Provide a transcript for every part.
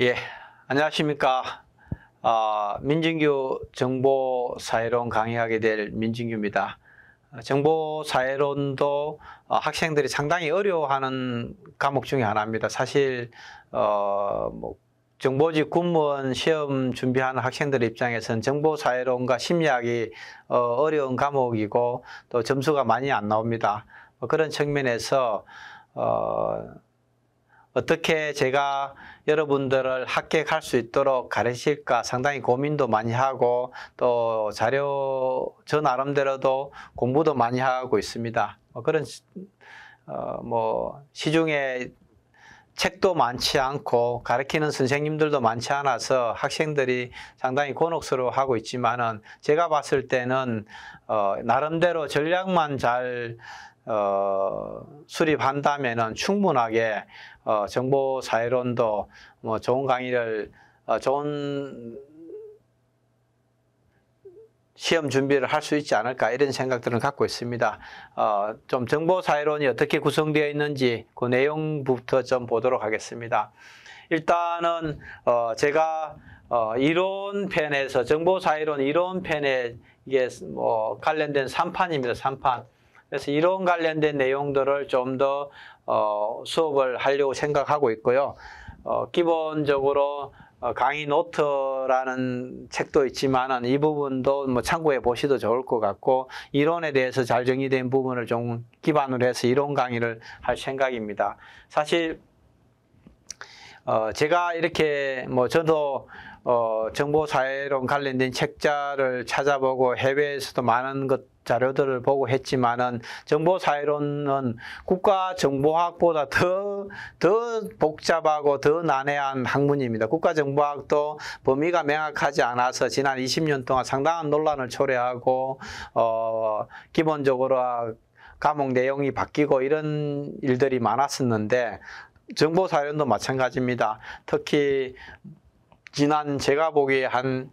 예, 안녕하십니까. 아, 민진규 정보사회론 강의하게 될 민진규입니다. 아, 정보사회론도 아, 학생들이 상당히 어려워하는 과목 중에 하나입니다. 사실 어, 뭐 정보직 군무원 시험 준비하는 학생들 입장에서는 정보사회론과 심리학이 어, 어려운 과목이고 또 점수가 많이 안 나옵니다. 뭐 그런 측면에서 어, 어떻게 제가 여러분들을 합격할 수 있도록 가르칠까 상당히 고민도 많이 하고 또 자료 저 나름대로도 공부도 많이 하고 있습니다. 뭐 그런 어, 뭐 시중에 책도 많지 않고 가르치는 선생님들도 많지 않아서 학생들이 상당히 곤혹스러워하고 있지만은 제가 봤을 때는 어, 나름대로 전략만 잘 어, 수립한다면은 충분하게 어, 정보 사회론도 뭐 좋은 강의를 어, 좋은 시험 준비를 할 수 있지 않을까 이런 생각들을 갖고 있습니다. 어, 좀 정보 사회론이 어떻게 구성되어 있는지 그 내용부터 좀 보도록 하겠습니다. 일단은 어, 제가 어, 이론 편에서 정보 사회론 이론 편에 이게 뭐 관련된 3판입니다. 3판. 그래서 이런 관련된 내용들을 좀더 어, 수업을 하려고 생각하고 있고요. 어, 기본적으로 어, 강의 노트라는 책도 있지만이 부분도 뭐 참고해 보시도 좋을 것 같고 이론에 대해서 잘 정리된 부분을 좀 기반으로 해서 이론 강의를 할 생각입니다. 사실 어, 제가 이렇게 뭐 저도 어, 정보사회론 관련된 책자를 찾아보고 해외에서도 많은 것 자료들을 보고 했지만은 정보사회론은 국가정보학보다 더, 더 복잡하고 더 난해한 학문입니다. 국가정보학도 범위가 명확하지 않아서 지난 20년 동안 상당한 논란을 초래하고, 어, 기본적으로 감옥 내용이 바뀌고 이런 일들이 많았었는데, 정보사회론도 마찬가지입니다. 특히 지난 제가 보기에 한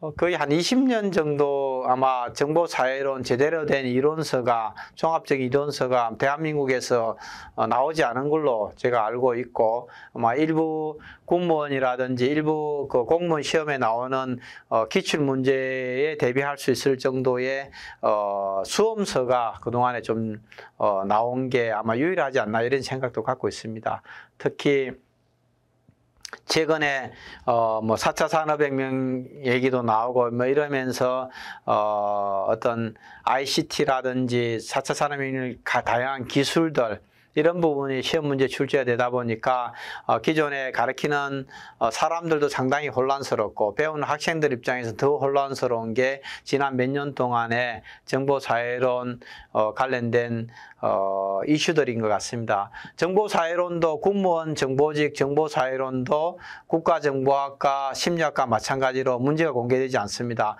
어, 거의 한 20년 정도 아마 정보사회론 제대로 된 이론서가 종합적 이론서가 대한민국에서 어, 나오지 않은 걸로 제가 알고 있고 아마 일부 공무원이라든지 일부 그 공무원 시험에 나오는 어 기출 문제에 대비할 수 있을 정도의 어 수험서가 그동안에 좀 어 나온 게 아마 유일하지 않나 이런 생각도 갖고 있습니다. 특히 최근에 어뭐 4차 산업혁명 얘기도 나오고 뭐 이러면서 어 어떤 ICT라든지 4차 산업혁명 다양한 기술들 이런 부분이 시험 문제 출제가 되다 보니까 어, 기존에 가르키는 어, 사람들도 상당히 혼란스럽고 배우는 학생들 입장에서 더 혼란스러운 게 지난 몇 년 동안의 정보사회론 어, 관련된 어, 이슈들인 것 같습니다. 정보사회론도 군무원 정보직 정보사회론도 국가정보학과 심리학과 마찬가지로 문제가 공개되지 않습니다.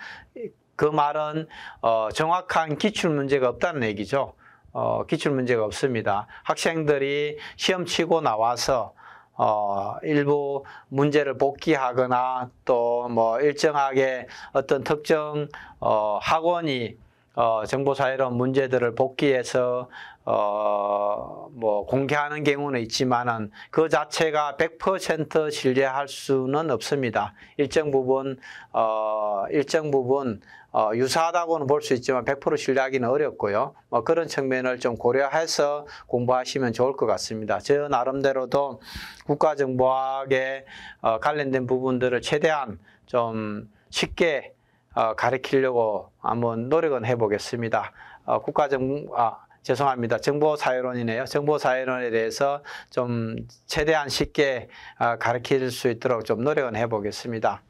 그 말은 어, 정확한 기출 문제가 없다는 얘기죠. 어, 기출 문제가 없습니다. 학생들이 시험 치고 나와서 어, 일부 문제를 복기하거나 또 뭐 일정하게 어떤 특정 어, 학원이 어, 정보사회론 문제들을 복기해서 어, 뭐 공개하는 경우는 있지만은 그 자체가 100% 신뢰할 수는 없습니다. 일정 부분 어, 일정 부분 어, 유사하다고는 볼 수 있지만 100% 신뢰하기는 어렵고요. 뭐 그런 측면을 좀 고려해서 공부하시면 좋을 것 같습니다. 저 나름대로도 국가정보학에 어, 관련된 부분들을 최대한 좀 쉽게 어, 가르치려고 한번 노력은 해보겠습니다. 어, 국가정 보 아, 죄송합니다. 정보사회론이네요. 정보사회론에 대해서 좀 최대한 쉽게 어, 가르칠 수 있도록 좀 노력은 해보겠습니다.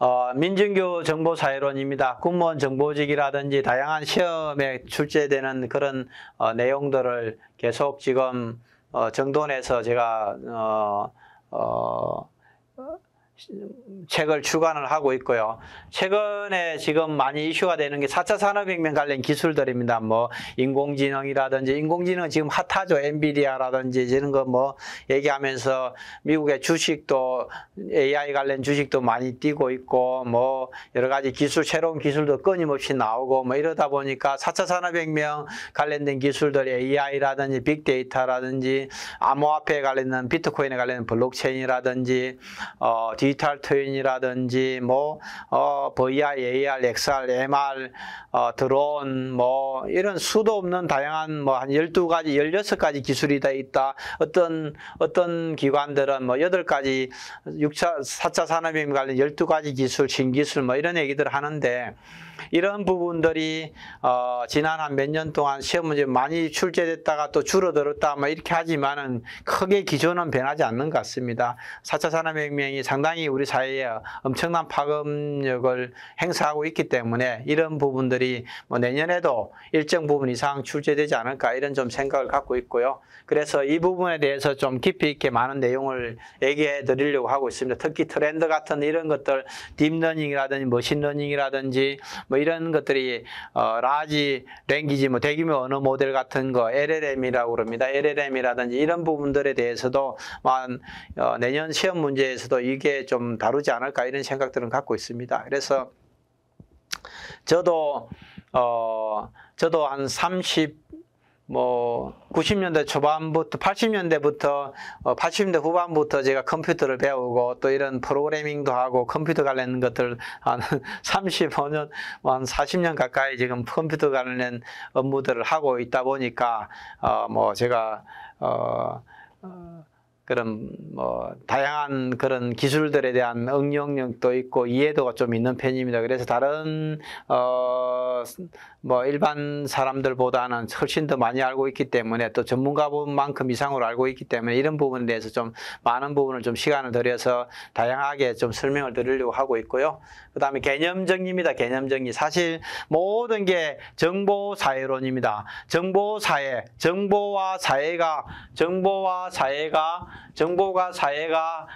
어, 민중교 정보사회론입니다. 군무원 정보직이라든지 다양한 시험에 출제되는 그런 어, 내용들을 계속 지금 어, 정돈해서 제가 어, 어, 책을 주관을 하고 있고요. 최근에 지금 많이 이슈가 되는 게 4차 산업혁명 관련 기술들입니다. 뭐 인공지능이라든지 인공지능 지금 핫하죠. 엔비디아라든지 이런 거 뭐 얘기하면서 미국의 주식도 AI 관련 주식도 많이 뛰고 있고 뭐 여러 가지 기술 새로운 기술도 끊임없이 나오고 뭐 이러다 보니까 4차 산업혁명 관련된 기술들이 AI라든지 빅데이터라든지 암호화폐 관련된 비트코인에 관련된 블록체인이라든지 어 디지털 트윈이라든지 뭐 어, VR, AR, XR, MR, 어, 드론 뭐 이런 수도 없는 다양한 뭐한 12가지, 16가지 기술이 다 있다. 어떤 어떤 기관들은 뭐 8가지 6차 4차 산업에 관련 12가지 기술, 신기술 뭐 이런 얘기들 하는데 이런 부분들이 어, 지난 한 몇 년 동안 시험 문제 많이 출제됐다가 또 줄어들었다 막 뭐 이렇게 하지만은 크게 기조는 변하지 않는 것 같습니다. 4차 산업혁명이 상당히 우리 사회에 엄청난 파급력을 행사하고 있기 때문에 이런 부분들이 뭐 내년에도 일정 부분 이상 출제되지 않을까 이런 좀 생각을 갖고 있고요. 그래서 이 부분에 대해서 좀 깊이 있게 많은 내용을 얘기해 드리려고 하고 있습니다. 특히 트렌드 같은 이런 것들 딥러닝이라든지 머신러닝이라든지 뭐 이런 것들이 어, 라지 랭귀지 뭐 대규모 언어 모델 같은 거 LLM이라고 그럽니다. LLM이라든지 이런 부분들에 대해서도 만 뭐 어, 내년 시험 문제에서도 이게 좀 다루지 않을까 이런 생각들은 갖고 있습니다. 그래서 저도 어 저도 한 30, 뭐 90년대 초반부터 80년대부터 어 80년대 후반부터 제가 컴퓨터를 배우고 또 이런 프로그래밍도 하고 컴퓨터 관련 것들 한 35년 한 40년 가까이 지금 컴퓨터 관련 업무들을 하고 있다 보니까 어 뭐 제가 어, 어 그런 뭐 다양한 그런 기술들에 대한 응용력도 있고 이해도가 좀 있는 편입니다. 그래서 다른 어 뭐 일반 사람들보다는 훨씬 더 많이 알고 있기 때문에 또 전문가분만큼 이상으로 알고 있기 때문에 이런 부분에 대해서 좀 많은 부분을 좀 시간을 들여서 다양하게 좀 설명을 드리려고 하고 있고요. 그다음에 개념 정리입니다. 개념 정리 사실 모든 게 정보 사회론입니다. 정보 사회, 정보와 사회가 정보와 사회가 정보가 사회가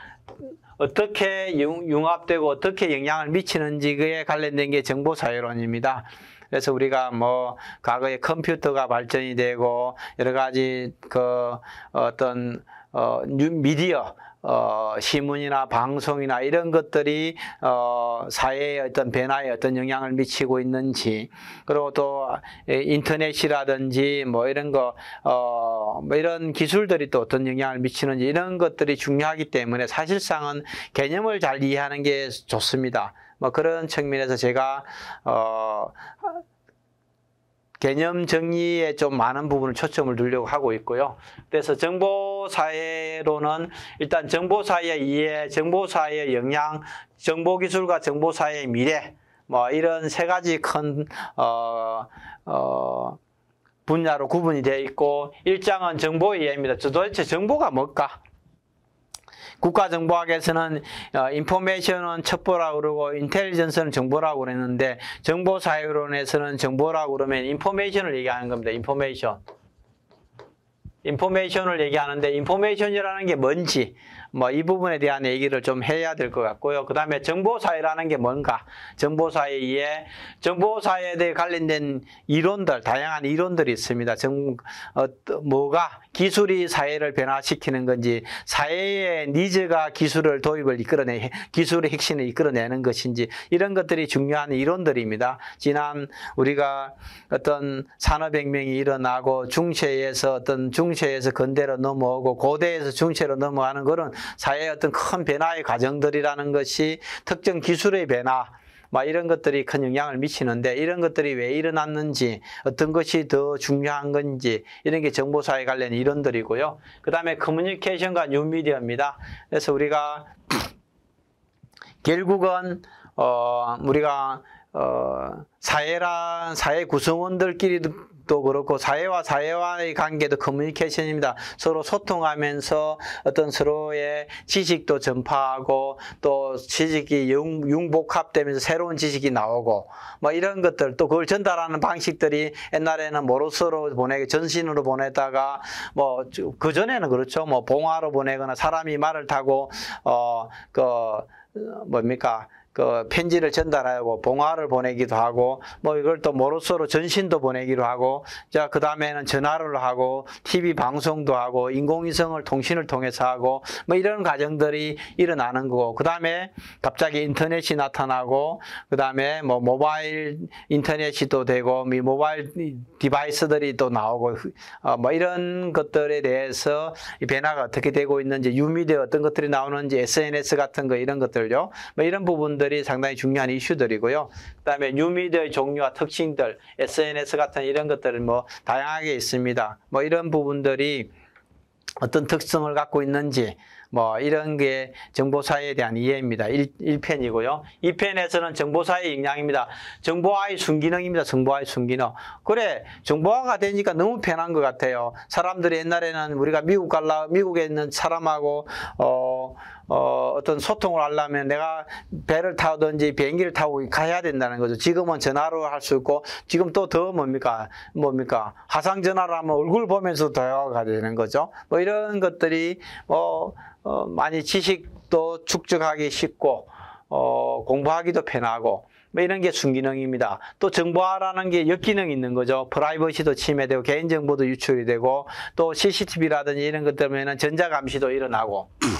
어떻게 융합되고 어떻게 영향을 미치는지에 관련된 게 정보사회론입니다. 그래서 우리가 뭐 과거에 컴퓨터가 발전이 되고 여러 가지 그 어떤 어 미디어 어, 신문이나 방송이나 이런 것들이 어, 사회의 어떤 변화에 어떤 영향을 미치고 있는지 그리고 또 인터넷이라든지 뭐 이런 거 어, 뭐 이런 기술들이 또 어떤 영향을 미치는지 이런 것들이 중요하기 때문에 사실상은 개념을 잘 이해하는 게 좋습니다. 뭐 그런 측면에서 제가 어, 개념 정리에 좀 많은 부분을 초점을 두려고 하고 있고요. 그래서 정보사회로는 일단 정보사회의 이해, 정보사회의 영향, 정보기술과 정보사회의 미래, 뭐 이런 세 가지 큰, 어, 어, 분야로 구분이 되어 있고, 일장은 정보의 이해입니다. 도대체 정보가 뭘까? 국가정보학에서는 인포메이션은 어, 첩보라고 그러고 인텔리전스는 정보라고 그랬는데 정보사회론에서는 정보라고 그러면 인포메이션을 얘기하는 겁니다. 인포메이션. 인포메이션을 얘기하는데 인포메이션이라는 게 뭔지 뭐이 부분에 대한 얘기를 좀 해야 될 것 같고요. 그 다음에 정보사회라는 게 뭔가 정보사회에 정보사회에 대해 관련된 이론들 다양한 이론들이 있습니다. 정, 어, 뭐가 기술이 사회를 변화시키는 건지 사회의 니즈가 기술을 도입을 이끌어내 기술의 핵심을 이끌어내는 것인지 이런 것들이 중요한 이론들입니다. 지난 우리가 어떤 산업혁명이 일어나고 중세에서 어떤 중세에서 근대로 넘어오고 고대에서 중세로 넘어가는 거는 사회의 어떤 큰 변화의 과정들이라는 것이 특정 기술의 변화, 막 이런 것들이 큰 영향을 미치는데 이런 것들이 왜 일어났는지 어떤 것이 더 중요한 건지 이런 게 정보사회 관련 이론들이고요. 그 다음에 커뮤니케이션과 뉴미디어입니다. 그래서 우리가 결국은 어 우리가 어 사회라 사회 구성원들끼리 또 그렇고 사회와 사회와의 관계도 커뮤니케이션입니다. 서로 소통하면서 어떤 서로의 지식도 전파하고 또 지식이 융, 복합되면서 새로운 지식이 나오고 뭐 이런 것들 또 그걸 전달하는 방식들이 옛날에는 모로스로 보내고 전신으로 보내다가 뭐 그 전에는 그렇죠. 뭐 봉화로 보내거나 사람이 말을 타고 어그 어, 뭡니까 그 편지를 전달하고 봉화를 보내기도 하고 뭐 이걸 또 모로서로 전신도 보내기로 하고 자 그다음에는 전화를 하고 TV 방송도 하고 인공위성을 통신을 통해서 하고 뭐 이런 과정들이 일어나는 거고 그다음에 갑자기 인터넷이 나타나고 그다음에 뭐 모바일 인터넷이 또 되고 모바일 디바이스들이 또 나오고 어, 뭐 이런 것들에 대해서 변화가 어떻게 되고 있는지 유미디어 어떤 것들이 나오는지 SNS 같은 거 이런 것들요 뭐 이런 부분들 이슈들이 상당히 중요한 이슈들이고요. 그다음에 뉴미디어의 종류와 특징들, SNS 같은 이런 것들은 뭐 다양하게 있습니다. 뭐 이런 부분들이 어떤 특성을 갖고 있는지 뭐 이런 게 정보사회에 대한 이해입니다. 일 1편이고요. 이편에서는 정보사회의 역량입니다. 정보화의 순기능입니다. 정보화의 순기능. 그래 정보화가 되니까 너무 편한 것 같아요. 사람들이 옛날에는 우리가 미국 갈라 미국에 있는 사람하고 어 어, 어떤 소통을 하려면 내가 배를 타든지 비행기를 타고 가야 된다는 거죠. 지금은 전화로 할 수 있고 지금 또 더 뭡니까? 뭡니까? 화상 전화로 하면 얼굴 보면서 대화가 되는 거죠. 뭐 이런 것들이 뭐 어, 많이 지식도 축적하기 쉽고 어, 공부하기도 편하고 뭐 이런 게 순기능입니다. 또 정보화라는 게 역기능이 있는 거죠. 프라이버시도 침해되고 개인정보도 유출이 되고 또 CCTV라든지 이런 것 때문에 전자감시도 일어나고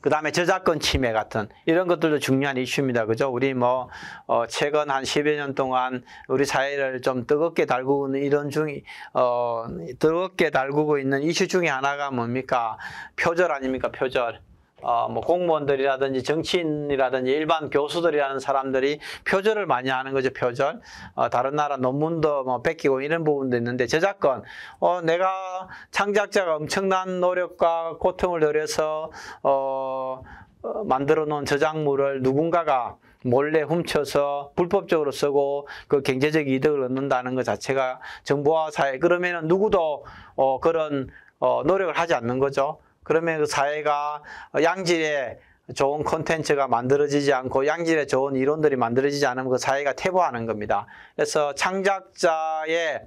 그 다음에 저작권 침해 같은 이런 것들도 중요한 이슈입니다. 그죠? 우리 뭐, 어, 최근 한 10여 년 동안 우리 사회를 좀 뜨겁게 달구는 이런 중, 어, 뜨겁게 달구고 있는 이슈 중에 하나가 뭡니까? 표절 아닙니까? 표절. 어, 뭐 공무원들이라든지 정치인이라든지 일반 교수들이라는 사람들이 표절을 많이 하는 거죠. 표절. 어, 다른 나라 논문도 뭐 뺏기고 이런 부분도 있는데 저작권. 어, 내가 창작자가 엄청난 노력과 고통을 들여서 어, 어, 만들어 놓은 저작물을 누군가가 몰래 훔쳐서 불법적으로 쓰고 그 경제적 이득을 얻는다는 것 자체가 정보화 사회 그러면은 누구도 어 그런 어 노력을 하지 않는 거죠. 그러면 그 사회가 양질의 좋은 콘텐츠가 만들어지지 않고 양질의 좋은 이론들이 만들어지지 않으면 그 사회가 퇴보하는 겁니다. 그래서 창작자의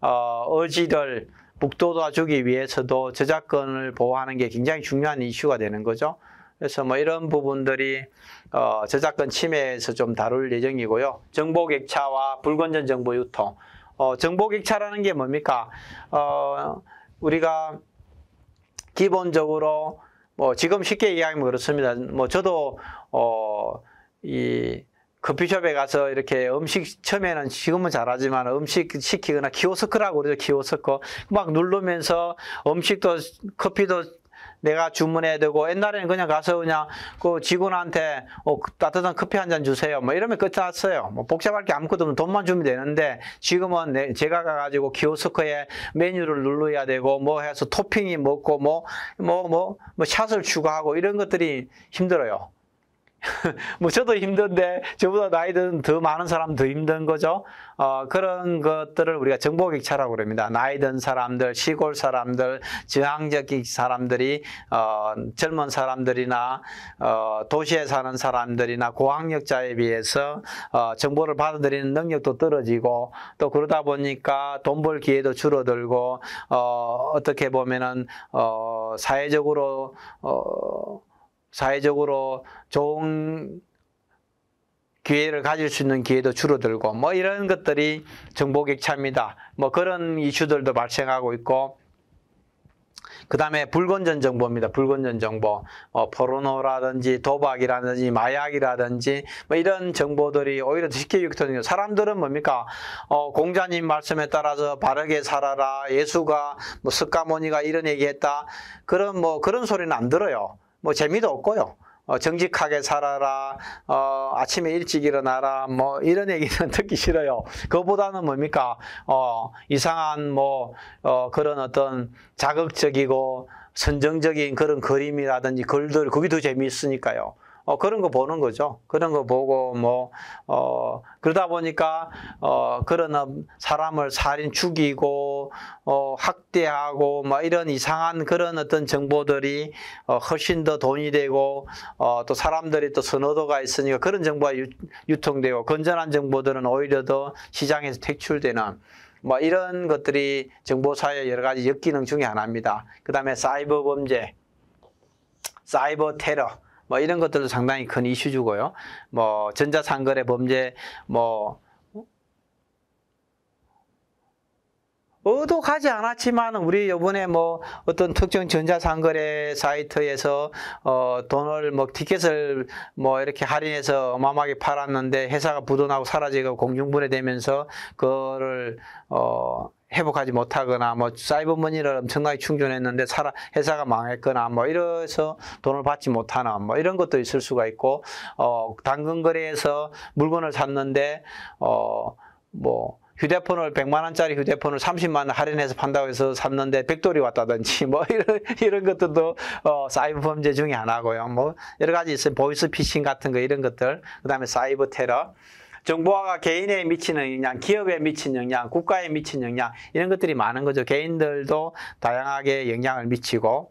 어, 의지를 북돋아주기 위해서도 저작권을 보호하는 게 굉장히 중요한 이슈가 되는 거죠. 그래서 뭐 이런 부분들이 어, 저작권 침해에서 좀 다룰 예정이고요. 정보객차와 불건전 정보 유통. 어, 정보객차라는 게 뭡니까? 어, 우리가 기본적으로 뭐 지금 쉽게 이야기하면 그렇습니다. 뭐 저도 어 이 커피숍에 가서 이렇게 음식 처음에는 지금은 잘하지만 음식 시키거나 키오스크라고 그러죠 키오스크 막 누르면서 음식도 커피도 내가 주문해야 되고 옛날에는 그냥 가서 그냥 그 직원한테 어, 그 따뜻한 커피 한 잔 주세요. 뭐 이러면 끝이 났어요. 뭐 복잡할 게 아무것도 없는 돈만 주면 되는데 지금은 내, 제가 가가지고 키오스크에 메뉴를 눌러야 되고 뭐 해서 토핑이 먹고 뭐뭐뭐뭐 뭐, 뭐, 뭐 샷을 추가하고 이런 것들이 힘들어요. 뭐 저도 힘든데 저보다 나이 든더 많은 사람 더 힘든 거죠. 어, 그런 것들을 우리가 정보격차라고 그럽니다. 나이 든 사람들, 시골 사람들, 지향적인 사람들이 어, 젊은 사람들이나 어, 도시에 사는 사람들이나 고학력자에 비해서 어, 정보를 받아들이는 능력도 떨어지고 또 그러다 보니까 돈 벌 기회도 줄어들고 어, 어떻게 보면은 어, 사회적으로 어, 사회적으로 좋은 기회를 가질 수 있는 기회도 줄어들고 뭐 이런 것들이 정보격차입니다. 뭐 그런 이슈들도 발생하고 있고 그 다음에 불건전 정보입니다. 불건전 정보. 어, 포르노라든지 도박이라든지 마약이라든지 뭐 이런 정보들이 오히려 더 쉽게 유익되는 사람들은 뭡니까? 어, 공자님 말씀에 따라서 바르게 살아라. 예수가 뭐 석가모니가 이런 얘기했다. 그런 뭐 그런 소리는 안 들어요. 뭐 재미도 없고요. 어, 정직하게 살아라, 어, 아침에 일찍 일어나라, 뭐, 이런 얘기는 듣기 싫어요. 그거보다는 뭡니까, 어, 이상한 뭐, 어, 그런 어떤 자극적이고 선정적인 그런 그림이라든지 글들, 그게 더 재미있으니까요. 어, 그런 거 보는 거죠. 그런 거 보고 뭐 어, 그러다 보니까 어, 그런 사람을 살인 죽이고 어, 학대하고 막 이런 이상한 그런 어떤 정보들이 어, 훨씬 더 돈이 되고 어, 또 사람들이 또 선호도가 있으니까 그런 정보가 유, 유통되고 건전한 정보들은 오히려 더 시장에서 퇴출되는 뭐 이런 것들이 정보사회 여러 가지 역기능 중의 하나입니다. 그 다음에 사이버 범죄, 사이버 테러, 뭐 이런 것들도 상당히 큰 이슈주고요. 뭐 전자상거래 범죄, 뭐 의도하지 않았지만 우리 요번에 뭐 어떤 특정 전자상거래 사이트에서 어 돈을 뭐 티켓을 뭐 이렇게 할인해서 어마어마하게 팔았는데 회사가 부도나고 사라지고 공중분해되면서 그거를 어 회복하지 못하거나 뭐 사이버머니를 엄청나게 충전했는데 사라, 회사가 망했거나 뭐 이래서 돈을 받지 못하나 뭐 이런 것도 있을 수가 있고 어 당근 거래에서 물건을 샀는데 어뭐 휴대폰을 100만원짜리 휴대폰을 30만원 할인해서 판다고 해서 샀는데 백돌이 왔다든지 뭐 이런, 이런 것들도 어, 사이버 범죄 중에 하나고요. 뭐 여러 가지 있어요. 보이스 피싱 같은 거 이런 것들. 그 다음에 사이버 테러. 정보화가 개인에 미치는 영향, 기업에 미치는 영향, 국가에 미치는 영향 이런 것들이 많은 거죠. 개인들도 다양하게 영향을 미치고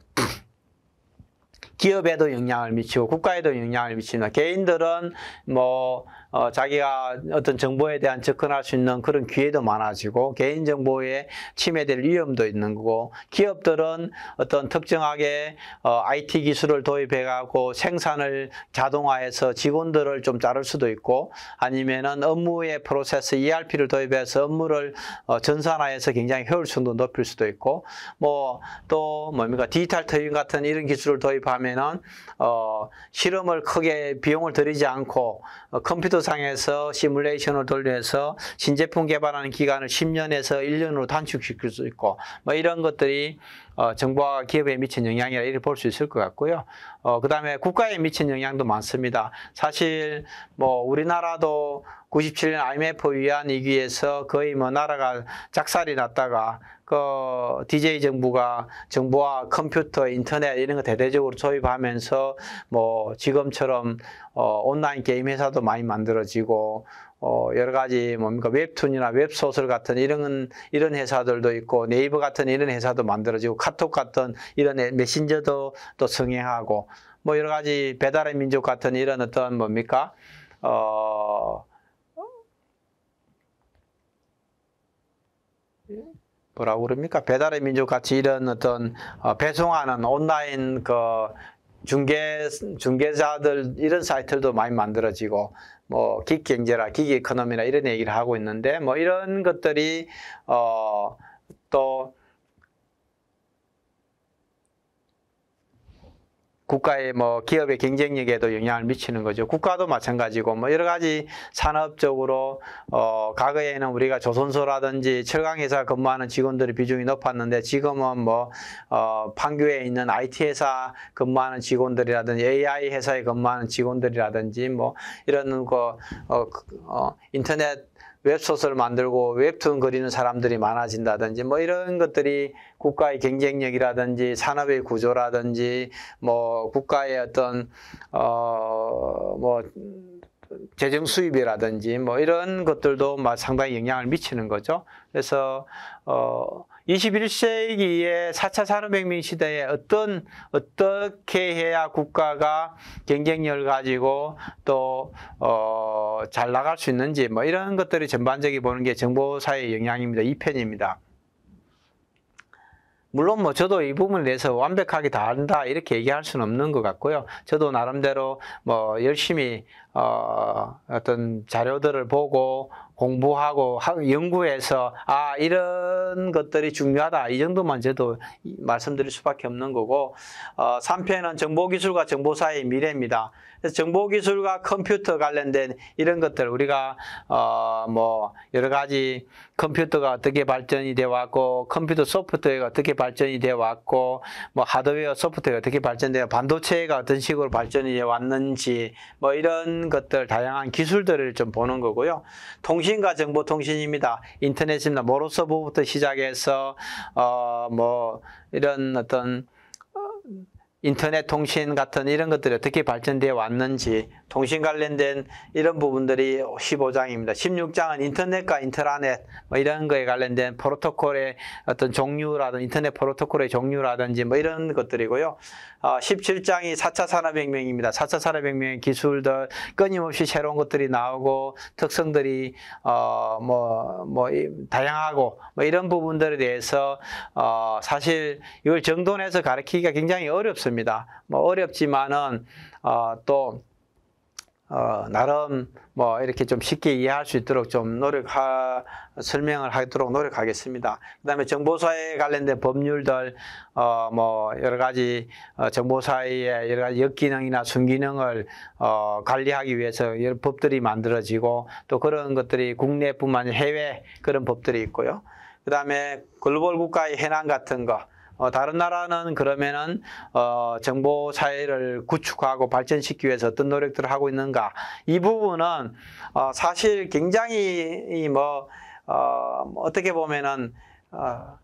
기업에도 영향을 미치고 국가에도 영향을 미치는 개인들은 뭐 어, 자기가 어떤 정보에 대한 접근할 수 있는 그런 기회도 많아지고 개인 정보에 침해될 위험도 있는 거고 기업들은 어떤 특정하게 어, IT 기술을 도입해가고 생산을 자동화해서 직원들을 좀 자를 수도 있고 아니면은 업무의 프로세스 ERP를 도입해서 업무를 어, 전산화해서 굉장히 효율성도 높일 수도 있고 뭐또 뭡니까 디지털 트윈 같은 이런 기술을 도입하면 하면은 어, 실험을 크게 비용을 들이지 않고 어, 컴퓨터상에서 시뮬레이션을 돌려서 신제품 개발하는 기간을 10년에서 1년으로 단축시킬 수 있고 뭐 이런 것들이 어, 정부와 기업에 미친 영향이라 이를 볼 수 있을 것 같고요. 어, 그 다음에 국가에 미친 영향도 많습니다. 사실 뭐 우리나라도 97년 IMF 위안 위기에서 거의 뭐 나라가 작살이 났다가 그 DJ 정부가 정보와 컴퓨터, 인터넷 이런 거 대대적으로 조입하면서 뭐 지금처럼 어, 온라인 게임 회사도 많이 만들어지고 어, 여러 가지 뭡니까 웹툰이나 웹소설 같은 이런 이런 회사들도 있고 네이버 같은 이런 회사도 만들어지고 카톡 같은 이런 메신저도 또 성행하고 뭐 여러 가지 배달의 민족 같은 이런 어떤 뭡니까 어. 뭐라고 그럽니까? 배달의 민족 같이 이런 어떤 어, 배송하는 온라인 그 중개 중개자들 이런 사이트들도 많이 만들어지고 뭐 기경제라 기기 에코노미나 이런 얘기를 하고 있는데 뭐 이런 것들이 어또 국가의 뭐 기업의 경쟁력에도 영향을 미치는 거죠. 국가도 마찬가지고 뭐 여러 가지 산업적으로 어 과거에는 우리가 조선소라든지 철강회사 근무하는 직원들의 비중이 높았는데 지금은 뭐 어 판교에 있는 IT 회사 근무하는 직원들이라든지 AI 회사에 근무하는 직원들이라든지 뭐 이런 거어 그, 어, 인터넷 웹소설 만들고 웹툰 그리는 사람들이 많아진다든지 뭐 이런 것들이 국가의 경쟁력이라든지 산업의 구조라든지 뭐 국가의 어떤 어 뭐 재정 수입이라든지 뭐 이런 것들도 막 상당히 영향을 미치는 거죠. 그래서 어 21세기의 4차 산업혁명 시대에 어떤 어떻게 해야 국가가 경쟁력을 가지고 또 어 잘 나갈 수 있는지 뭐 이런 것들이 전반적인 보는 게 정보 사회 영향입니다. 이 편입니다. 물론 뭐 저도 이 부분에 대해서 완벽하게 다 안다 이렇게 얘기할 수는 없는 것 같고요. 저도 나름대로 뭐 열심히 어 어떤 자료들을 보고 공부하고 연구해서 아 이런 것들이 중요하다 이 정도만 저도 말씀드릴 수밖에 없는 거고 어, 3편은 정보기술과 정보사의 미래입니다. 정보기술과 컴퓨터 관련된 이런 것들 우리가 어, 뭐 여러 가지 컴퓨터가 어떻게 발전이 되어 왔고 컴퓨터 소프트웨어가 어떻게 발전이 되어 왔고 뭐 하드웨어 소프트웨어가 어떻게 발전되어 반도체가 어떤 식으로 발전이 되어 왔는지 뭐 이런 것들 다양한 기술들을 좀 보는 거고요. 통 통신과 정보통신입니다. 인터넷입니다. 모로서부부터 시작해서 어뭐 이런 어떤 인터넷 통신 같은 이런 것들이 어떻게 발전되어 왔는지 통신 관련된 이런 부분들이 15장입니다. 16장은 인터넷과 인터라넷 뭐 이런 거에 관련된 프로토콜의 어떤 종류라든 인터넷 프로토콜의 종류라든지 뭐 이런 것들이고요. 어, 17장이 4차 산업혁명입니다. 4차 산업혁명의 기술들 끊임없이 새로운 것들이 나오고 특성들이 어뭐뭐 뭐, 뭐 다양하고 뭐 이런 부분들에 대해서 어 사실 이걸 정돈해서 가르치기가 굉장히 어렵습니다. 됩니다. 뭐 어렵지만은 어, 또 어, 나름 뭐 이렇게 좀 쉽게 이해할 수 있도록 좀 노력하 설명을 하도록 노력하겠습니다. 그다음에 정보사에 관련된 법률들 어, 뭐 여러 가지 어, 정보사의 여러 가지 역기능이나 순기능을 어, 관리하기 위해서 여러 법들이 만들어지고 또 그런 것들이 국내뿐만 아니라 해외 그런 법들이 있고요. 그다음에 글로벌 국가의 해난 같은 거 어, 다른 나라는 그러면은 어, 정보 사회를 구축하고 발전시키기 위해서 어떤 노력들을 하고 있는가 이 부분은 어, 사실 굉장히 뭐 어, 뭐 어떻게 보면은 어,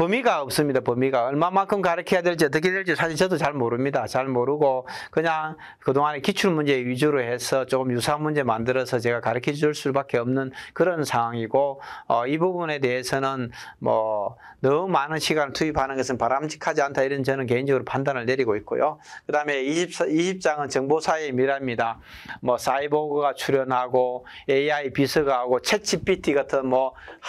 범위가 없습니다. 범위가. 얼마만큼 가르쳐야 될지 어떻게 될지 사실 저도 잘 모릅니다. 잘 모르고 그냥 그동안에 기출문제 위주로 해서 조금 유사한 문제 만들어서 제가 가르쳐 줄 수밖에 없는 그런 상황이고 어, 이 부분에 대해서는 뭐 너무 많은 시간을 투입하는 것은 바람직하지 않다 이런 저는 개인적으로 판단을 내리고 있고요. 그 다음에 20, 장은 정보사회의 미래입니다. 뭐사이보그가 출연하고 AI 비서가 하고 채치피티 같은 뭐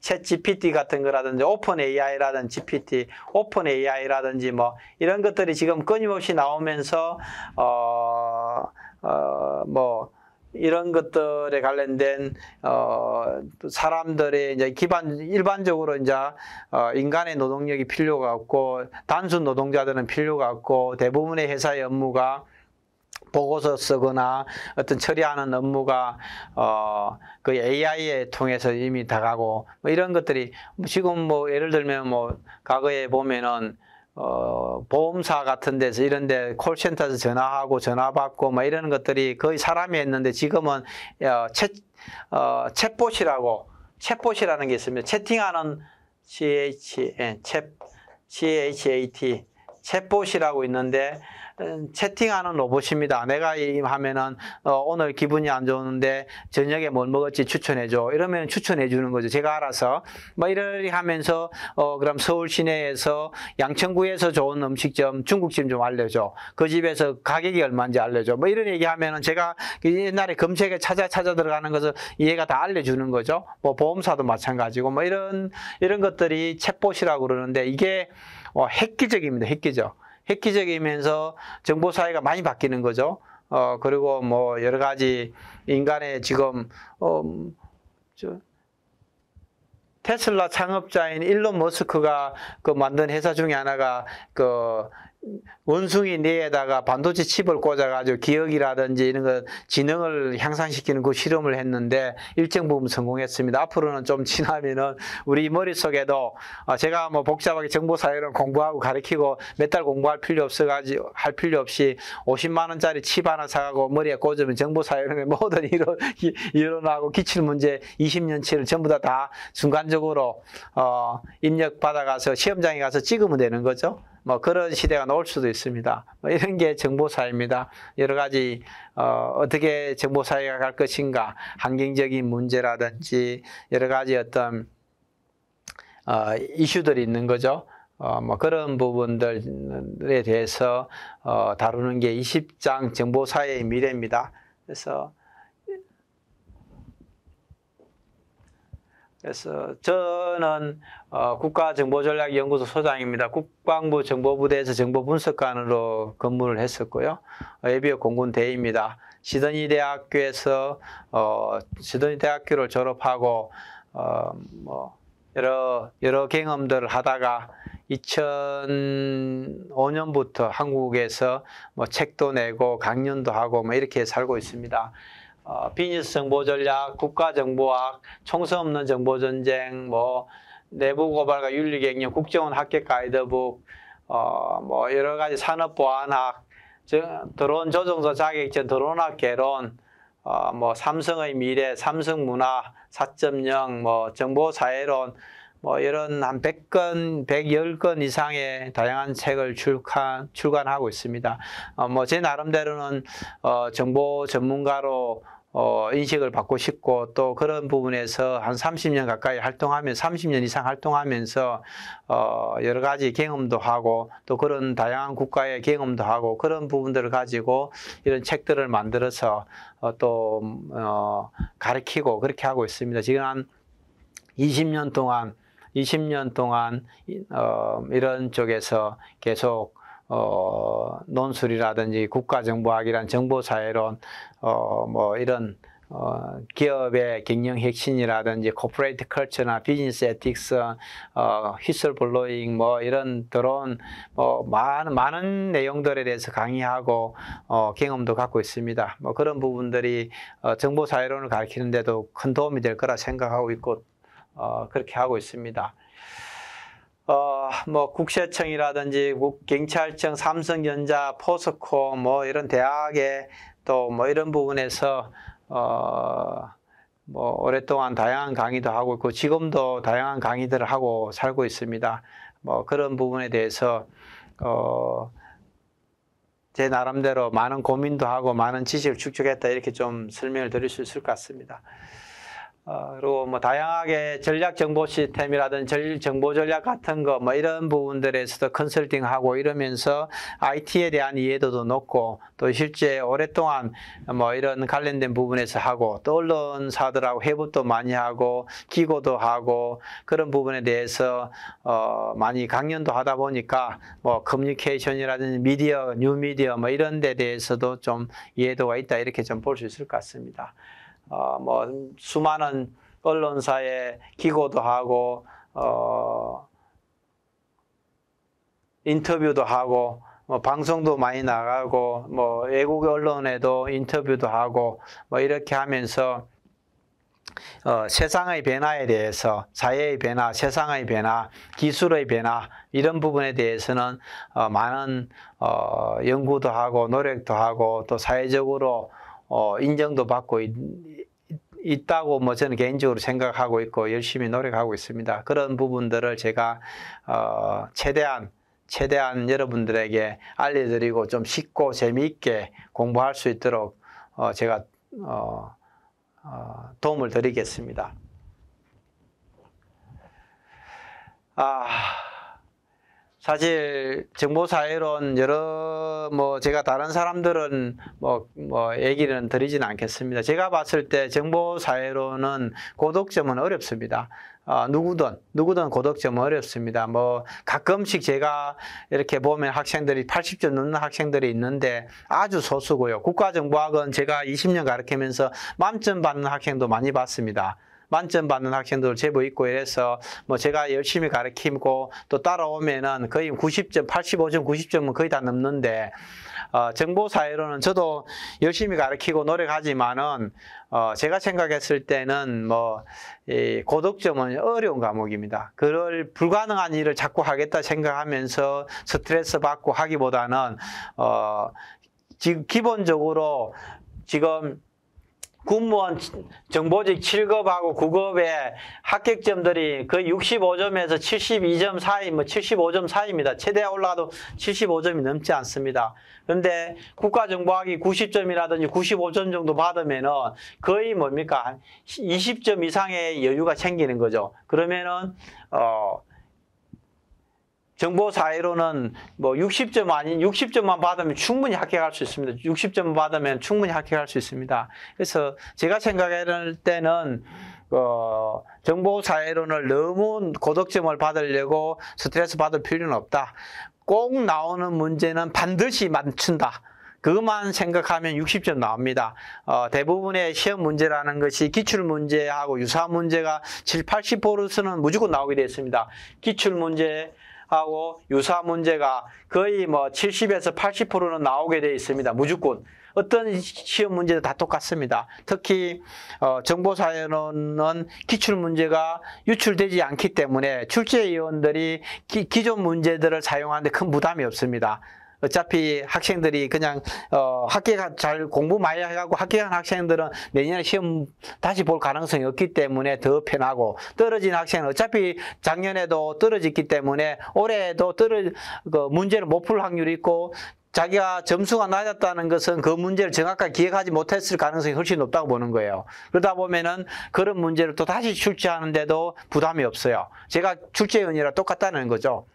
챗 GPT 같은 거라든지 오픈 AI라든지 GPT, 오픈 AI라든지 뭐 이런 것들이 지금 끊임없이 나오면서 어, 어, 뭐 이런 것들에 관련된 어 사람들의 이제 기반 일반적으로 이제 어 인간의 노동력이 필요가 없고 단순 노동자들은 필요가 없고 대부분의 회사의 업무가 보고서 쓰거나 어떤 처리하는 업무가 어 그 AI에 통해서 이미 다 가고 뭐 이런 것들이 뭐 지금 뭐 예를 들면 뭐 과거에 보면은 어, 보험사 같은 데서 이런 데 콜센터에서 전화하고 전화받고 뭐 이런 것들이 거의 사람이 했는데 지금은 어, 채, 어, 챗봇이라고 챗봇이라는 게 있습니다. 채팅하는 CH, 예, 챗, CHAT 챗봇이라고 있는데 음, 채팅하는 로봇입니다. 내가 하면은 어, 오늘 기분이 안 좋은데 저녁에 뭘먹었지 추천해줘. 이러면 추천해주는 거죠. 제가 알아서 뭐 이러리 하면서 어, 그럼 서울 시내에서 양천구에서 좋은 음식점 중국집 좀 알려줘. 그 집에서 가격이 얼마인지 알려줘. 뭐 이런 얘기하면은 제가 그 옛날에 검색에 찾아 찾아 들어가는 것을 얘가 다 알려주는 거죠. 뭐 보험사도 마찬가지고 뭐 이런 이런 것들이 챗봇이라고 그러는데 이게 어, 획기적입니다. 획기적. 획기적이면서 정보 사회가 많이 바뀌는 거죠. 어, 그리고 뭐 여러 가지 인간의 지금, 어, 음, 저, 테슬라 창업자인 일론 머스크가 그 만든 회사 중에 하나가 그 원숭이 뇌에다가 반도체 칩을 꽂아가지고 기억이라든지 이런 거 지능을 향상시키는 그 실험을 했는데 일정 부분 성공했습니다. 앞으로는 좀 지나면은 우리 머릿속에도 아, 제가 뭐 복잡하게 정보사회를 공부하고 가르치고 몇 달 공부할 필요 없어가지고 할 필요 없이 50만 원짜리 칩 하나 사가고 머리에 꽂으면 정보사회론의 모든 이론, 이론하고 기출 문제 20년치를 전부 다다 다 순간적으로 어, 입력 받아가서 시험장에 가서 찍으면 되는 거죠. 뭐 그런 시대가 나올 수도 있습니다. 뭐 이런 게 정보사회입니다. 여러 가지 어, 어떻게 정보사회가 갈 것인가, 환경적인 문제라든지 여러 가지 어떤 어, 이슈들이 있는 거죠. 어, 뭐 그런 부분들에 대해서 어, 다루는 게 20장 정보사회의 미래입니다. 그래서 그래서 저는 어, 국가정보전략연구소 소장입니다. 국방부 정보부대에서 정보분석관으로 근무를 했었고요. 어, 예비역 공군 대입니다. 시드니 대학교에서 어, 시드니 대학교를 졸업하고 어, 뭐 여러 여러 경험들을 하다가 2005년부터 한국에서 뭐 책도 내고 강연도 하고 뭐 이렇게 살고 있습니다. 어, 비즈니스 정보 전략, 국가 정보학, 총선 없는 정보 전쟁, 뭐 내부 고발과 윤리 경년 국정원 학계 가이드북, 어, 뭐 여러 가지 산업 보안학, 드론 조종사 자격증, 드론학 개론, 어, 뭐 삼성의 미래, 삼성 문화 4.0, 뭐 정보 사회론, 뭐 이런 한 100건, 110건 이상의 다양한 책을 출간, 출간하고 있습니다. 어, 뭐제 나름대로는 어, 정보 전문가로 어, 인식을 받고 싶고 또 그런 부분에서 한 30년 가까이 활동하면 30년 이상 활동하면서 어, 여러 가지 경험도 하고 또 그런 다양한 국가의 경험도 하고 그런 부분들을 가지고 이런 책들을 만들어서 어, 또 음, 어, 가르치고 그렇게 하고 있습니다. 지금 한 20년 동안 20년 동안 어, 이런 쪽에서 계속 어, 논술이라든지 국가정보학이란 정보사회론, 어, 뭐 이런 어, 기업의 경영 혁신이라든지 코퍼레이트 컬처나 비즈니스 에틱스, 어, 휘슬 블로잉 뭐 이런 드론 뭐 많은 많은 내용들에 대해서 강의하고 어, 경험도 갖고 있습니다. 뭐 그런 부분들이 어, 정보 사회론을 가르치는데도 큰 도움이 될 거라 생각하고 있고 어, 그렇게 하고 있습니다. 어, 뭐 국세청이라든지 경찰청, 삼성전자, 포스코 뭐 이런 대학에 또 뭐 이런 부분에서 어, 뭐 오랫동안 다양한 강의도 하고 있고 지금도 다양한 강의들을 하고 살고 있습니다. 뭐 그런 부분에 대해서 어, 제 나름대로 많은 고민도 하고 많은 지식을 축적했다 이렇게 좀 설명을 드릴 수 있을 것 같습니다. 어, 그리고 뭐 다양하게 전략 정보 시스템이라든지 전, 정보 전략 같은 거 뭐 이런 부분들에서도 컨설팅하고 이러면서 IT에 대한 이해도도 높고 또 실제 오랫동안 뭐 이런 관련된 부분에서 하고 또 언론사들하고 회복도 많이 하고 기고도 하고 그런 부분에 대해서 어 많이 강연도 하다 보니까 뭐 커뮤니케이션이라든지 미디어, 뉴미디어 뭐 이런 데 대해서도 좀 이해도가 있다 이렇게 좀 볼 수 있을 것 같습니다. 어, 뭐 수많은 언론사에 기고도 하고 어, 인터뷰도 하고 뭐 방송도 많이 나가고 뭐 외국 언론에도 인터뷰도 하고 뭐 이렇게 하면서 어, 세상의 변화에 대해서 사회의 변화, 세상의 변화, 기술의 변화 이런 부분에 대해서는 어, 많은 어, 연구도 하고 노력도 하고 또 사회적으로 어, 인정도 받고 있, 있다고 뭐 저는 개인적으로 생각하고 있고 열심히 노력하고 있습니다. 그런 부분들을 제가 어, 최대한 최대한 여러분들에게 알려드리고 좀 쉽고 재미있게 공부할 수 있도록 어, 제가 어, 어, 도움을 드리겠습니다. 아. 사실 정보사회론 여러 뭐 제가 다른 사람들은 뭐, 뭐 얘기는 드리진 않겠습니다. 제가 봤을 때 정보사회론은 고독점은 어렵습니다. 어, 누구든 누구든 고독점은 어렵습니다. 뭐 가끔씩 제가 이렇게 보면 학생들이 80점 넘는 학생들이 있는데 아주 소수고요. 국가정보학은 제가 20년 가르치면서 만점 받는 학생도 많이 봤습니다. 만점 받는 학생들 제법 있고 이래서 뭐 제가 열심히 가르치고 또 따라오면은 거의 90점, 85점, 90점은 거의 다 넘는데 어, 정보 사회로는 저도 열심히 가르치고 노력하지만은 어, 제가 생각했을 때는 뭐 이 고득점은 어려운 과목입니다. 그럴 불가능한 일을 자꾸 하겠다 생각하면서 스트레스 받고 하기보다는 어, 지금 기본적으로 지금 군무원 정보직 7급하고 9급의 합격점들이 거의 65점에서 72점 사이, 뭐 75점 사이입니다. 최대 올라가도 75점이 넘지 않습니다. 그런데 국가정보학이 90점이라든지 95점 정도 받으면은 거의 뭡니까? 20점 이상의 여유가 생기는 거죠. 그러면은, 어, 정보 사회로는 뭐 60점 아닌 60점만 받으면 충분히 합격할 수 있습니다. 60점 받으면 충분히 합격할 수 있습니다. 그래서 제가 생각할 때는 어, 정보 사회론을 너무 고득점을 받으려고 스트레스 받을 필요는 없다. 꼭 나오는 문제는 반드시 맞춘다. 그것만 생각하면 60점 나옵니다. 어, 대부분의 시험 문제라는 것이 기출 문제하고 유사 문제가 7, 80%는 무조건 나오게 되어 있습니다. 기출 문제, 하고 유사 문제가 거의 뭐 70에서 80%는 나오게 되어 있습니다. 무조건. 어떤 시험 문제도 다 똑같습니다. 특히 어, 정보사회론은 기출문제가 유출되지 않기 때문에 출제위원들이 기, 기존 문제들을 사용하는데 큰 부담이 없습니다. 어차피 학생들이 그냥 어, 학기가 잘 공부 많이 해 하고 합격한 학생들은 내년에 시험 다시 볼 가능성이 없기 때문에 더 편하고 떨어진 학생은 어차피 작년에도 떨어졌기 때문에 올해도 떨어 그 문제를 못 풀 확률이 있고 자기가 점수가 낮았다는 것은 그 문제를 정확하게 기억하지 못했을 가능성이 훨씬 높다고 보는 거예요. 그러다 보면은 그런 문제를 또 다시 출제하는데도 부담이 없어요. 제가 출제위원이라 똑같다는 거죠.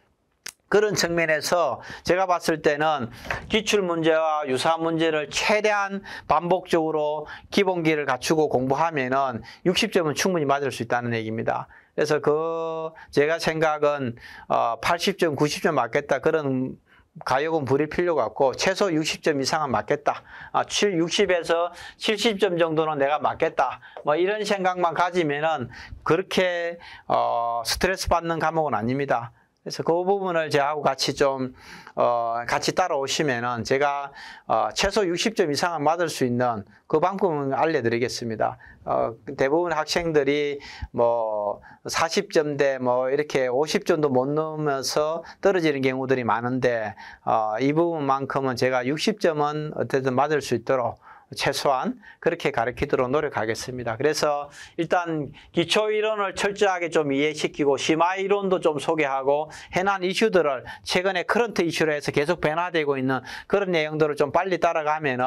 그런 측면에서 제가 봤을 때는 기출문제와 유사문제를 최대한 반복적으로 기본기를 갖추고 공부하면은 60점은 충분히 맞을 수 있다는 얘기입니다. 그래서 그 제가 생각은 어 80점, 90점 맞겠다 그런 가격은 부릴 필요가 없고 최소 60점 이상은 맞겠다. 아, 7, 60에서 70점 정도는 내가 맞겠다. 뭐 이런 생각만 가지면은 그렇게 어, 스트레스 받는 과목은 아닙니다. 그래서 그 부분을 저하고 같이 좀, 어, 같이 따라오시면은 제가, 어, 최소 60점 이상은 맞을수 있는 그 방법은 알려드리겠습니다. 어, 대부분 학생들이 뭐 40점대 뭐 이렇게 50점도 못 넘으면서 떨어지는 경우들이 많은데, 어, 이 부분만큼은 제가 60점은 어쨌든 맞을수 있도록 최소한 그렇게 가르키도록 노력하겠습니다. 그래서 일단 기초 이론을 철저하게 좀 이해시키고 심화 이론도 좀 소개하고 해난 이슈들을 최근에 크런트 이슈로 해서 계속 변화되고 있는 그런 내용들을 좀 빨리 따라가면은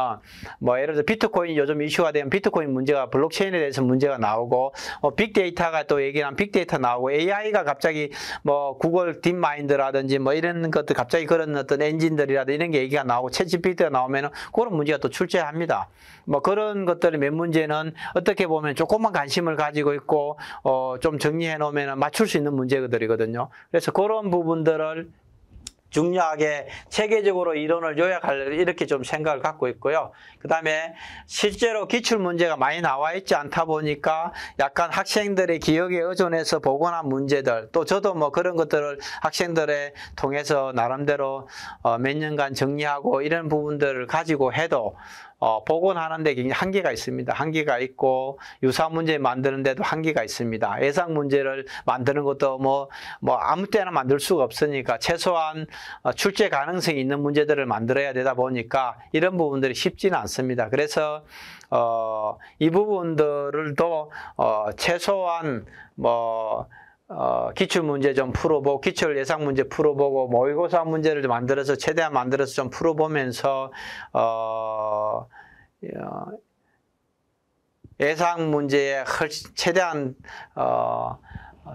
뭐 예를 들어 비트코인 요즘 이슈가 되면 비트코인 문제가 블록체인에 대해서 문제가 나오고 뭐 어, 빅데이터가 또 얘기하면 빅데이터 나오고 AI가 갑자기 뭐 구글 딥마인드라든지 뭐 이런 것들 갑자기 그런 어떤 엔진들이라든지 이런 게 얘기가 나오고 채지 p t 가 나오면은 그런 문제가 또 출제합니다. 뭐 그런 것들의 몇 문제는 어떻게 보면 조금만 관심을 가지고 있고 어, 좀 정리해 놓으면 맞출 수 있는 문제들이거든요. 그래서 그런 부분들을 중요하게 체계적으로 이론을 요약할 이렇게 좀 생각을 갖고 있고요. 그 다음에 실제로 기출 문제가 많이 나와 있지 않다 보니까 약간 학생들의 기억에 의존해서 복원한 문제들 또 저도 뭐 그런 것들을 학생들의 통해서 나름대로 어 몇 년간 정리하고 이런 부분들을 가지고 해도 어, 복원하는데 굉장히 한계가 있습니다. 한계가 있고 유사 문제 만드는데도 한계가 있습니다. 예상 문제를 만드는 것도 뭐, 뭐 아무 때나 만들 수가 없으니까 최소한 어, 출제 가능성이 있는 문제들을 만들어야 되다 보니까 이런 부분들이 쉽지는 않습니다. 그래서 어, 이부분들을또 어, 최소한 뭐 어, 기출 문제 좀 풀어보고 기출 예상 문제 풀어보고 모의고사 문제를 만들어서 최대한 만들어서 좀 풀어보면서 어, 어 예상 문제에 최대한 어,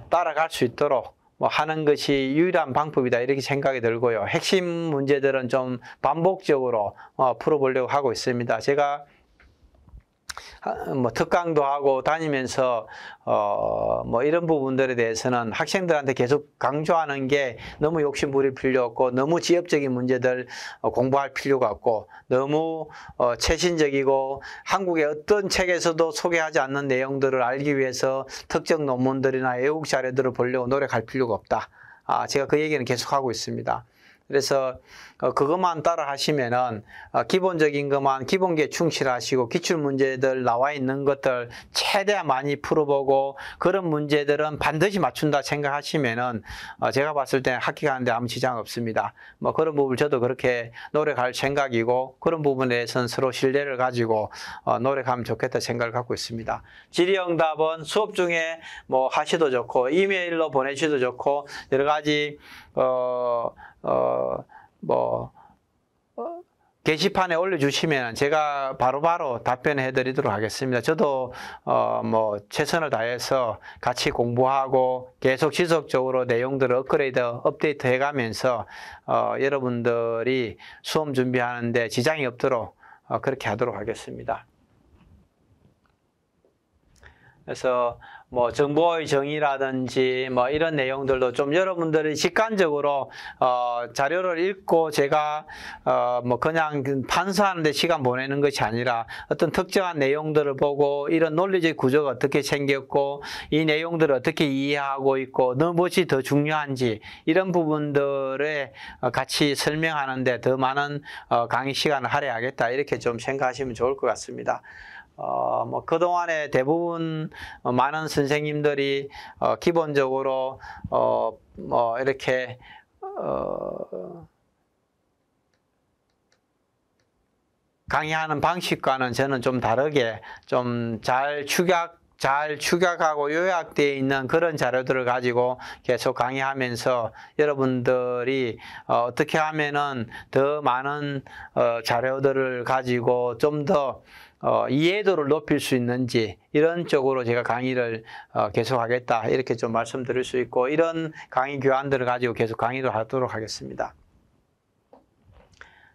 따라갈 수 있도록 뭐 하는 것이 유일한 방법이다 이렇게 생각이 들고요. 핵심 문제들은 좀 반복적으로 어, 풀어보려고 하고 있습니다. 제가 뭐 특강도 하고 다니면서 어 뭐 이런 부분들에 대해서는 학생들한테 계속 강조하는 게 너무 욕심 부릴 필요 없고 너무 지엽적인 문제들 어, 공부할 필요가 없고 너무 어 최신적이고 한국의 어떤 책에서도 소개하지 않는 내용들을 알기 위해서 특정 논문들이나 외국 자료들을 보려고 노력할 필요가 없다. 아, 제가 그 얘기는 계속하고 있습니다. 그래서 어, 그것만 따라 하시면은 어, 기본적인 것만 기본계 충실하시고 기출 문제들 나와 있는 것들 최대한 많이 풀어보고 그런 문제들은 반드시 맞춘다 생각하시면은 어, 제가 봤을 때합격하는데 아무 지장 없습니다. 뭐 그런 부분 저도 그렇게 노력할 생각이고 그런 부분에선 서로 신뢰를 가지고 노력하면 좋겠다 생각을 갖고 있습니다. 질의응답은 수업 중에 뭐하셔도 좋고 이메일로 보내셔도 좋고 여러 가지 어 어, 뭐 어, 게시판에 올려주시면 제가 바로바로 답변해 드리도록 하겠습니다. 저도 어 뭐 최선을 다해서 같이 공부하고 계속 지속적으로 내용들을 업그레이드, 업데이트 해가면서 어 여러분들이 수험 준비하는데 지장이 없도록 어 그렇게 하도록 하겠습니다. 그래서 뭐 정보의 정의라든지 뭐 이런 내용들도 좀 여러분들이 직관적으로 어 자료를 읽고 제가 어 뭐 그냥 판수하는데 시간 보내는 것이 아니라 어떤 특정한 내용들을 보고 이런 논리적 구조가 어떻게 생겼고 이 내용들을 어떻게 이해하고 있고 무엇이 더 중요한지 이런 부분들에 어, 같이 설명하는데 더 많은 어 강의 시간을 할애하겠다 이렇게 좀 생각하시면 좋을 것 같습니다. 어, 뭐 그동안에 대부분 어, 많은 선생님들이 어, 기본적으로 어, 뭐 이렇게 어, 강의하는 방식과는 저는 좀 다르게 좀 잘 축약 잘 축약하고 요약되어 있는 그런 자료들을 가지고 계속 강의하면서 여러분들이 어, 어떻게 하면은 더 많은 어, 자료들을 가지고 좀더 어, 이해도를 높일 수 있는지 이런 쪽으로 제가 강의를 어, 계속하겠다 이렇게 좀 말씀드릴 수 있고 이런 강의 교환들을 가지고 계속 강의를 하도록 하겠습니다.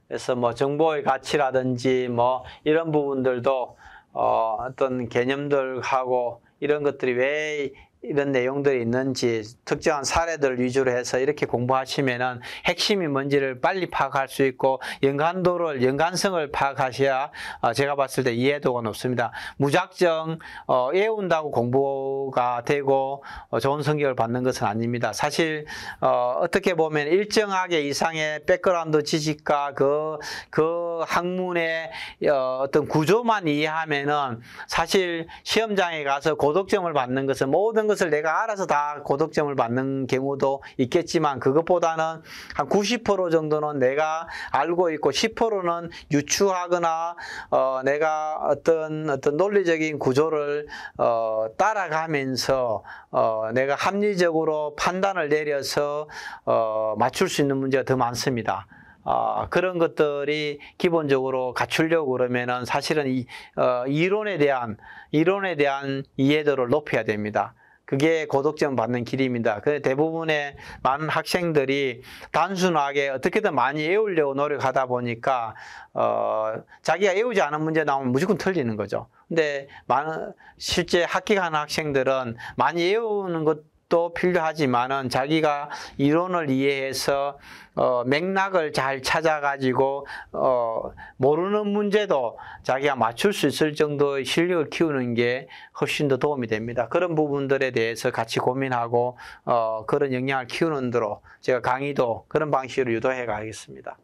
그래서 뭐 정보의 가치라든지 뭐 이런 부분들도 어, 어떤 개념들하고 이런 것들이 왜 이런 내용들이 있는지 특정한 사례들 위주로 해서 이렇게 공부하시면은 핵심이 뭔지를 빨리 파악할 수 있고 연관도를 연관성을 파악하셔야 어, 제가 봤을 때 이해도가 높습니다. 무작정 어, 외운다고 공부가 되고 어, 좋은 성격을 받는 것은 아닙니다. 사실 어, 어떻게 보면 일정하게 이상의 백그라운드 지식과 그그 그 학문의 어, 어떤 구조만 이해하면은 사실 시험장에 가서 고득점을 받는 것은 모든 것 것을 내가 알아서 다 고득점을 받는 경우도 있겠지만 그것보다는 한 90% 정도는 내가 알고 있고 10%는 유추하거나 어, 내가 어떤 어떤 논리적인 구조를 어, 따라가면서 어, 내가 합리적으로 판단을 내려서 어, 맞출 수 있는 문제가 더 많습니다. 어, 그런 것들이 기본적으로 갖추려고 그러면은 사실은 이, 어, 이론에 대한 이론에 대한 이해도를 높여야 됩니다. 그게 고득점 받는 길입니다. 근데 그 대부분의 많은 학생들이 단순하게 어떻게든 많이 외우려고 노력하다 보니까 어, 자기가 외우지 않은 문제 나오면 무조건 틀리는 거죠. 근데 많은 실제 합격하는 학생들은 많이 외우는 것또 필요하지만은 자기가 이론을 이해해서 어, 맥락을 잘 찾아가지고 어, 모르는 문제도 자기가 맞출 수 있을 정도의 실력을 키우는 게 훨씬 더 도움이 됩니다. 그런 부분들에 대해서 같이 고민하고 어, 그런 역량을 키우는 대로 제가 강의도 그런 방식으로 유도해 가겠습니다.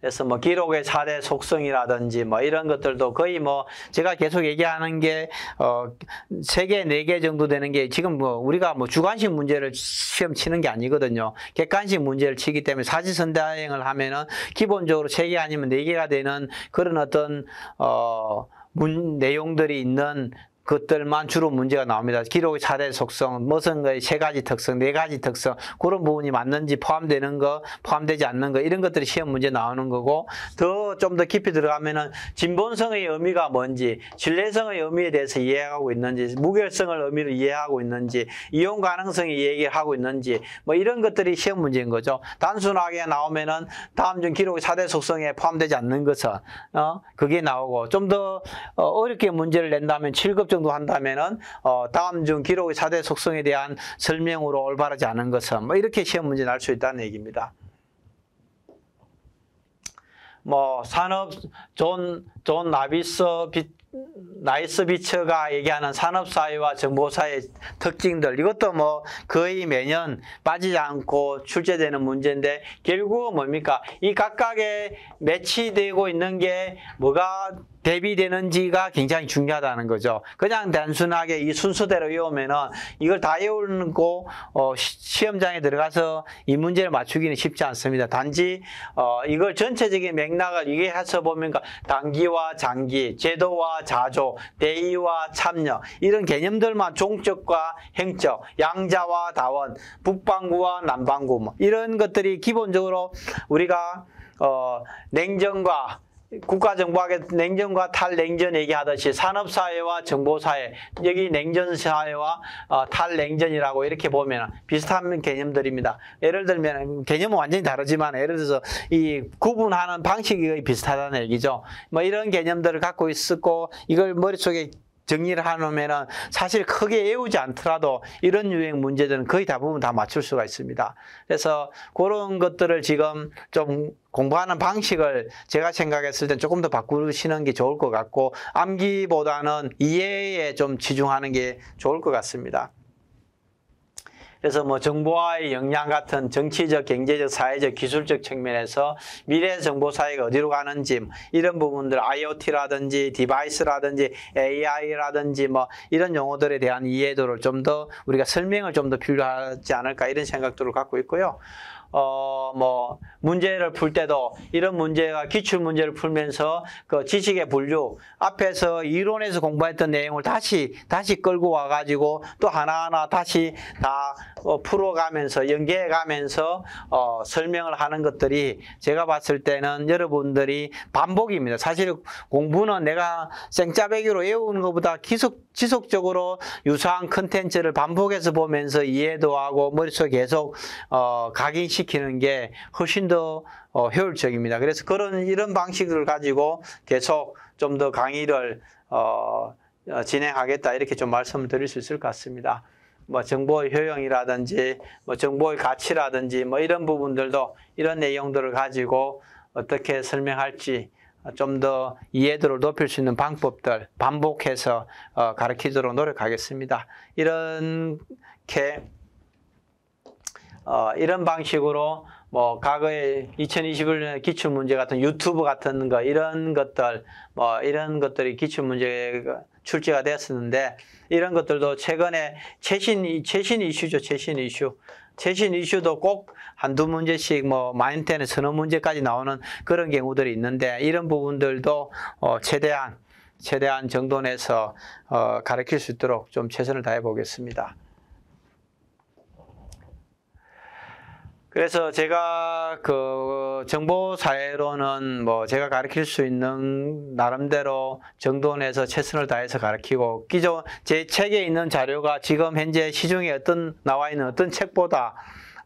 그래서 뭐 기록의 사례 속성이라든지 뭐 이런 것들도 거의 뭐 제가 계속 얘기하는 게 어 세 개 네개 네 정도 되는 게 지금 뭐 우리가 뭐 주관식 문제를 시험 치는 게 아니거든요. 객관식 문제를 치기 때문에 사지선다행을 하면은 기본적으로 세 개 아니면 네 개가 되는 그런 어떤 어 문, 내용들이 있는 것들만 주로 문제가 나옵니다. 기록의 차례 속성, 무슨 거의 세 가지 특성, 네 가지 특성 그런 부분이 맞는지 포함되는 거, 포함되지 않는 거 이런 것들이 시험 문제 나오는 거고 더 좀 더 깊이 들어가면은 진본성의 의미가 뭔지, 신뢰성의 의미에 대해서 이해하고 있는지, 무결성을 의미로 이해하고 있는지, 이용 가능성이 얘기하고 있는지 뭐 이런 것들이 시험 문제인 거죠. 단순하게 나오면은 다음 중 기록의 차례 속성에 포함되지 않는 것은 어 그게 나오고 좀 더 어, 어렵게 문제를 낸다면 7급 정도 정도 한다면은 어, 다음 중 기록의 사대 속성에 대한 설명으로 올바르지 않은 것은 뭐 이렇게 시험 문제 날 수 있다는 얘기입니다. 뭐 산업 존 존 나비스 비 나이스 비처가 얘기하는 산업사회와 정보사의 특징들 이것도 뭐 거의 매년 빠지지 않고 출제되는 문제인데 결국은 뭡니까 이 각각에 매치되고 있는 게 뭐가 대비되는지가 굉장히 중요하다는 거죠. 그냥 단순하게 이 순서대로 외우면은 이걸 다 외우고 어, 시험장에 들어가서 이 문제를 맞추기는 쉽지 않습니다. 단지 어, 이걸 전체적인 맥락을 이해 해서 보면 그 단기와 장기, 제도와 자조, 대의와 참여 이런 개념들만 종적과 행적, 양자와 다원, 북방구와 남방구 뭐 이런 것들이 기본적으로 우리가 어, 냉정과 국가정보학의 냉전과 탈냉전 얘기하듯이 산업사회와 정보사회 여기 냉전사회와 어, 탈냉전이라고 이렇게 보면 비슷한 개념들입니다. 예를 들면 개념은 완전히 다르지만 예를 들어서 이 구분하는 방식이 비슷하다는 얘기죠. 뭐 이런 개념들을 갖고 있었고 이걸 머릿속에 정리를 해놓으면 사실 크게 외우지 않더라도 이런 유행 문제들은 거의 대부분 다 맞출 수가 있습니다. 그래서 그런 것들을 지금 좀 공부하는 방식을 제가 생각했을 땐 조금 더 바꾸시는 게 좋을 것 같고 암기보다는 이해에 좀 치중하는 게 좋을 것 같습니다. 그래서 뭐 정보화의 역량 같은 정치적, 경제적, 사회적, 기술적 측면에서 미래 정보 사회가 어디로 가는지 뭐 이런 부분들 IoT라든지 디바이스라든지 AI라든지 뭐 이런 용어들에 대한 이해도를 좀 더 우리가 설명을 좀 더 필요하지 않을까 이런 생각들을 갖고 있고요. 어, 뭐, 문제를 풀 때도 이런 문제가 기출 문제를 풀면서 그 지식의 분류, 앞에서 이론에서 공부했던 내용을 다시, 다시 끌고 와가지고 또 하나하나 다시 다 어, 풀어가면서, 연계해가면서, 어, 설명을 하는 것들이 제가 봤을 때는 여러분들이 반복입니다. 사실 공부는 내가 생짜배기로 외우는 것보다 기속 지속적으로 유사한 컨텐츠를 반복해서 보면서 이해도 하고 머릿속에 계속, 어, 각인시 시키는 게 훨씬 더 어, 효율적입니다. 그래서 그런 이런 방식을 가지고 계속 좀 더 강의를 어, 어, 진행하겠다 이렇게 좀 말씀을 드릴 수 있을 것 같습니다. 뭐 정보의 효용이라든지 뭐 정보의 가치라든지 뭐 이런 부분들도 이런 내용들을 가지고 어떻게 설명할지 좀 더 이해도를 높일 수 있는 방법들 반복해서 어, 가르치도록 노력하겠습니다. 이렇게 어, 이런 방식으로 뭐 과거에 2021년 기출 문제 같은 유튜브 같은 거 이런 것들 뭐 이런 것들이 기출 문제 출제가 되었었는데 이런 것들도 최근에 최신 최신 이슈죠 최신 이슈 최신 이슈도 꼭 한두 문제씩 뭐 마인텐에 서너 문제까지 나오는 그런 경우들이 있는데 이런 부분들도 어, 최대한 최대한 정돈해서 어, 가르칠 수 있도록 좀 최선을 다해 보겠습니다. 그래서 제가 그 정보 사회로는 뭐 제가 가르칠 수 있는 나름대로 정돈해서 최선을 다해서 가르치고 기존 제 책에 있는 자료가 지금 현재 시중에 어떤 나와 있는 어떤 책보다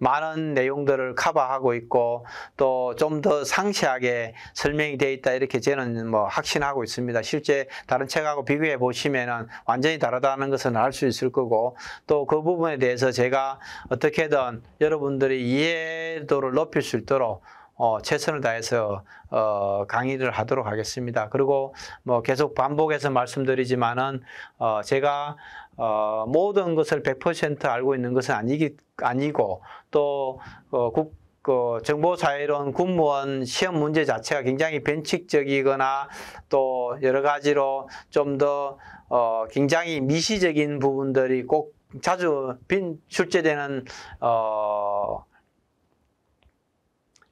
많은 내용들을 커버하고 있고 또 좀 더 상세하게 설명이 되어 있다 이렇게 저는 뭐 확신하고 있습니다. 실제 다른 책하고 비교해 보시면은 완전히 다르다는 것은 알 수 있을 거고 또 그 부분에 대해서 제가 어떻게든 여러분들이 이해도를 높일 수 있도록 어, 최선을 다해서 어, 강의를 하도록 하겠습니다. 그리고 뭐 계속 반복해서 말씀드리지만은 어, 제가 어, 모든 것을 100% 알고 있는 것은 아니기 아니고 또 어, 국, 그 정보사회론 군무원 시험 문제 자체가 굉장히 변칙적이거나 또 여러 가지로 좀 더 어, 굉장히 미시적인 부분들이 꼭 자주 빈 출제되는 어,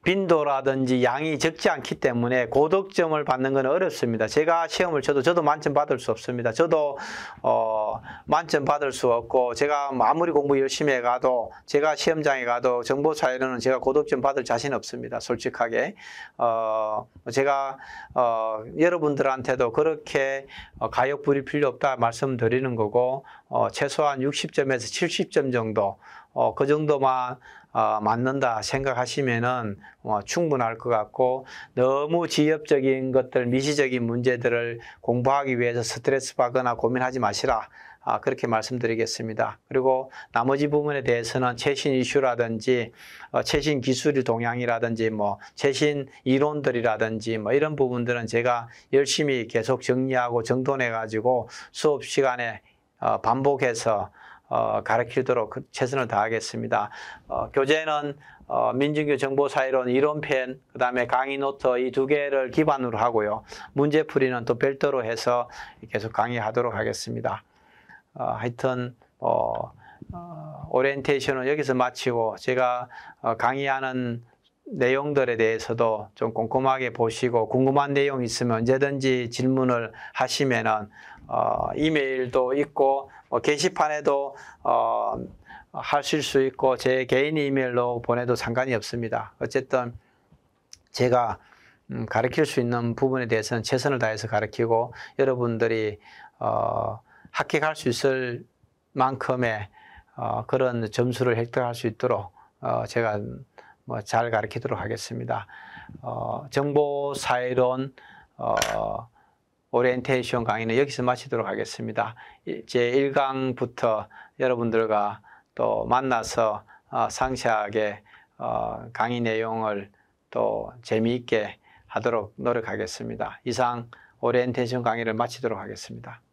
빈도라든지 양이 적지 않기 때문에 고득점을 받는 건 어렵습니다. 제가 시험을 쳐도 저도 만점 받을 수 없습니다. 저도 어 만점 받을 수 없고 제가 아무리 공부 열심히 해가도 제가 시험장에 가도 정보사회로는 제가 고득점 받을 자신 없습니다. 솔직하게 어 제가 어 여러분들한테도 그렇게 어 가역 부릴 필요 없다 말씀드리는 거고 어 최소한 60점에서 70점 정도 어, 그 정도만 어, 맞는다 생각하시면은 어, 충분할 것 같고 너무 지엽적인 것들 미시적인 문제들을 공부하기 위해서 스트레스 받거나 고민하지 마시라 아, 그렇게 말씀드리겠습니다. 그리고 나머지 부분에 대해서는 최신 이슈라든지 어, 최신 기술의 동향이라든지 뭐 최신 이론들이라든지 뭐 이런 부분들은 제가 열심히 계속 정리하고 정돈해 가지고 수업 시간에 어, 반복해서 어, 가르치도록 그 최선을 다하겠습니다. 어, 교재는 어, 민중교 정보사회론 이론펜그 다음에 강의 노트 이 두 개를 기반으로 하고요. 문제풀이는 또 별도로 해서 계속 강의하도록 하겠습니다. 어, 하여튼 어, 어, 오리엔테이션은 여기서 마치고 제가 어, 강의하는 내용들에 대해서도 좀 꼼꼼하게 보시고 궁금한 내용 있으면 언제든지 질문을 하시면은 어, 이메일도 있고 어, 게시판에도 어, 하실 수 있고 제 개인 이메일로 보내도 상관이 없습니다. 어쨌든 제가 음, 가르칠 수 있는 부분에 대해서는 최선을 다해서 가르치고 여러분들이 어, 합격할 수 있을 만큼의 어, 그런 점수를 획득할 수 있도록 어, 제가 뭐잘 가르치도록 하겠습니다. 어, 정보사회론 어, 오리엔테이션 강의는 여기서 마치도록 하겠습니다. 제 1강부터 여러분들과 또 만나서 어, 상세하게 어, 강의 내용을 또 재미있게 하도록 노력하겠습니다. 이상 오리엔테이션 강의를 마치도록 하겠습니다.